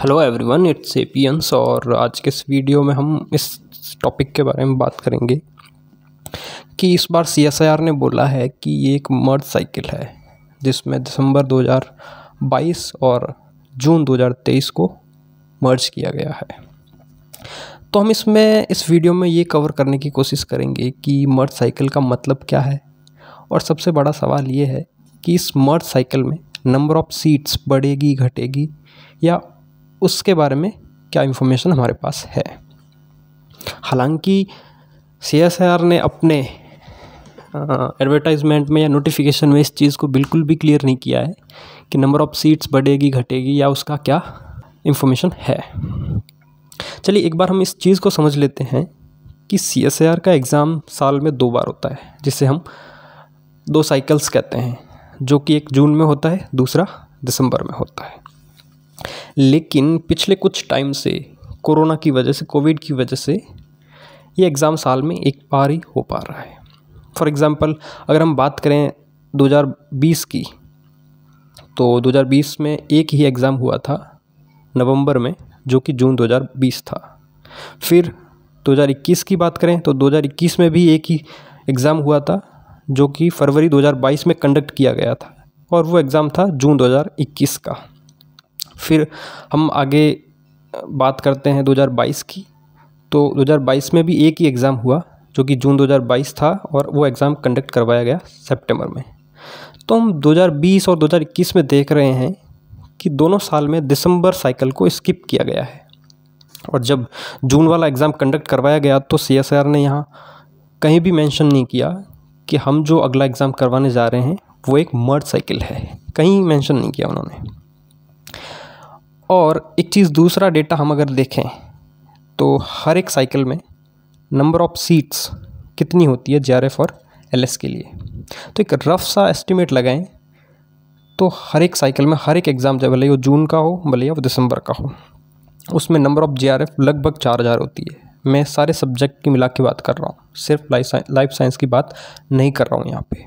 hello everyone it's एपियंस और आज के इस वीडियो में हम इस टॉपिक के बारे में बात करेंगे कि इस बार सी ने बोला है कि ये एक मर्द साइकिल है जिसमें दिसंबर 2022 और जून 2023 को मर्ज किया गया है तो हम इसमें इस वीडियो में ये कवर करने की कोशिश करेंगे कि मर्ज साइकिल का मतलब क्या है और सबसे बड़ा सवाल ये है कि इस मर्ज साइकिल में नंबर ऑफ़ सीट्स बढ़ेगी घटेगी या उसके बारे में क्या इन्फॉर्मेशन हमारे पास है हालांकि सी एस आर ने अपने एडवर्टाइजमेंट में या नोटिफिकेशन में इस चीज़ को बिल्कुल भी क्लियर नहीं किया है कि नंबर ऑफ़ सीट्स बढ़ेगी घटेगी या उसका क्या इन्फॉर्मेशन है चलिए एक बार हम इस चीज़ को समझ लेते हैं कि सी एस आर का एग्ज़ाम साल में दो बार होता है जिसे हम दो साइकिल्स कहते हैं जो कि एक जून में होता है दूसरा दिसंबर में होता है लेकिन पिछले कुछ टाइम से कोरोना की वजह से कोविड की वजह से ये एग्ज़ाम साल में एक बार ही हो पा रहा है फॉर एग्ज़ाम्पल अगर हम बात करें 2020 की तो 2020 में एक ही एग्ज़ाम हुआ था नवंबर में जो कि जून 2020 था फिर 2021 की बात करें तो 2021 में भी एक ही एग्ज़ाम हुआ था जो कि फरवरी 2022 में कंडक्ट किया गया था और वो एग्ज़ाम था जून 2021 का फिर हम आगे बात करते हैं 2022 की तो 2022 में भी एक ही एग्ज़ाम हुआ जो कि जून 2022 था और वो एग्ज़ाम कंडक्ट करवाया गया सितंबर में तो हम 2020 और 2021 में देख रहे हैं कि दोनों साल में दिसंबर साइकिल को स्किप किया गया है और जब जून वाला एग्ज़ाम कंडक्ट करवाया गया तो सी ने यहाँ कहीं भी मेंशन नहीं किया कि हम जो अगला एग्ज़ाम करवाने जा रहे हैं वो एक मर्ज साइकिल है कहीं मेंशन नहीं किया उन्होंने और एक चीज़ दूसरा डेटा हम अगर देखें तो हर एक साइकिल में नंबर ऑफ सीट्स कितनी होती है जे और एल के लिए तो एक रफ सा एस्टिमेट लगाएं तो हर एक साइकिल में हर एक एग्ज़ाम जब भले वो जून का हो भले वो दिसंबर का हो उसमें नंबर ऑफ जे लगभग चार हज़ार होती है मैं सारे सब्जेक्ट की मिला के बात कर रहा हूँ सिर्फ लाइफ साइंस लाइफ साइंस की बात नहीं कर रहा हूँ यहाँ पे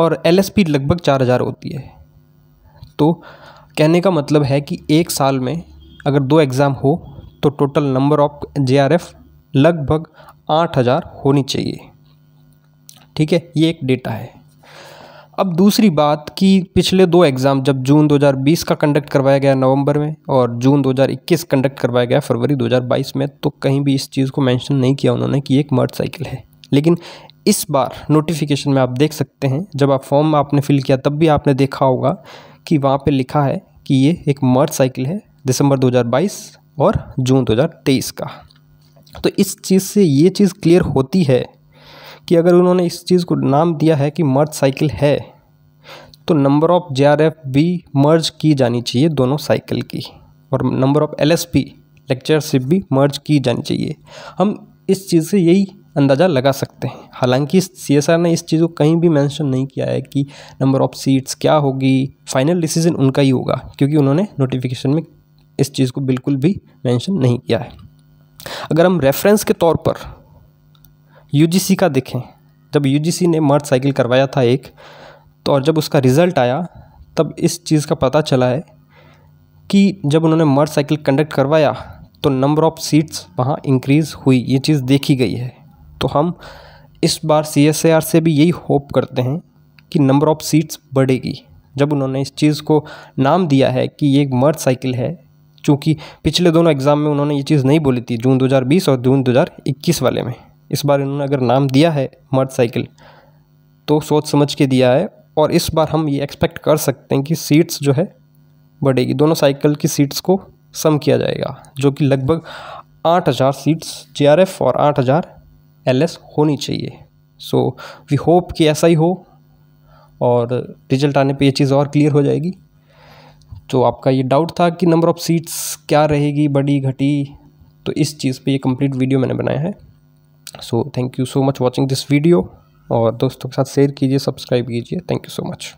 और एल लगभग चार हज़ार होती है तो कहने का मतलब है कि एक साल में अगर दो एग्ज़ाम हो तो टोटल नंबर ऑफ जे लगभग आठ हज़ार होनी चाहिए ठीक है ये एक डेटा है अब दूसरी बात कि पिछले दो एग्ज़ाम जब जून 2020 का कंडक्ट करवाया गया नवंबर में और जून 2021 कंडक्ट करवाया गया फरवरी 2022 में तो कहीं भी इस चीज़ को मेंशन नहीं किया उन्होंने कि एक मर्ड साइकिल है लेकिन इस बार नोटिफिकेशन में आप देख सकते हैं जब आप फॉर्म आपने फ़िल किया तब भी आपने देखा होगा कि वहाँ पे लिखा है कि ये एक मर्ज साइकिल है दिसंबर 2022 और जून 2023 का तो इस चीज़ से ये चीज़ क्लियर होती है कि अगर उन्होंने इस चीज़ को नाम दिया है कि मर्ज साइकिल है तो number of J R F भी मर्ज की जानी चाहिए दोनों साइकिल की और number of L S P lectureship भी मर्ज की जानी चाहिए हम इस चीज़ से यही अंदाज़ा लगा सकते हैं हालांकि सी ने इस चीज़ को कहीं भी मेंशन नहीं किया है कि नंबर ऑफ़ सीट्स क्या होगी फाइनल डिसीजन उनका ही होगा क्योंकि उन्होंने नोटिफिकेशन में इस चीज़ को बिल्कुल भी मैंशन नहीं किया है अगर हम रेफरेंस के तौर पर सी का देखें जब सी ने मर्ज साइकिल करवाया था एक तो और जब उसका रिज़ल्ट आया तब इस चीज़ का पता चला है कि जब उन्होंने मर्ज साइकिल कंडक्ट करवाया तो नंबर ऑफ़ सीट्स वहाँ इंक्रीज़ हुई ये चीज़ देखी गई है तो हम इस बार सी से भी यही होप करते हैं कि नंबर ऑफ़ सीट्स बढ़ेगी जब उन्होंने इस चीज़ को नाम दिया है कि ये एक मर्ज साइकिल है चूँकि पिछले दोनों एग्ज़ाम में उन्होंने ये चीज़ नहीं बोली थी जून 2020 और जून 2021 वाले में इस बार इन्होंने अगर नाम दिया है मर्ज साइकिल तो सोच समझ के दिया है और इस बार हम ये एक्सपेक्ट कर सकते हैं कि सीट्स जो है बढ़ेगी दोनों साइकिल की सीट्स को सम किया जाएगा जो कि लगभग आठ सीट्स जे और आठ एल होनी चाहिए सो वी होप कि ऐसा ही हो और रिजल्ट आने पे ये चीज़ और क्लियर हो जाएगी तो आपका ये डाउट था कि नंबर ऑफ़ सीट्स क्या रहेगी बड़ी घटी तो इस चीज़ पे ये कंप्लीट वीडियो मैंने बनाया है so thank you so much watching this video और दोस्तों के साथ शेयर कीजिए सब्सक्राइब कीजिए थैंक यू सो मच